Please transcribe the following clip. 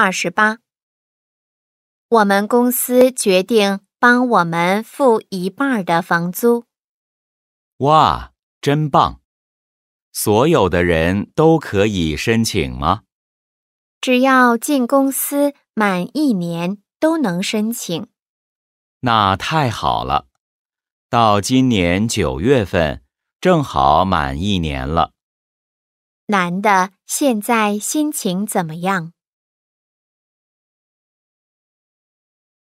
二十八，我们公司决定帮我们付一半的房租。哇，真棒！所有的人都可以申请吗？只要进公司满一年都能申请。那太好了！到今年九月份正好满一年了。男的现在心情怎么样？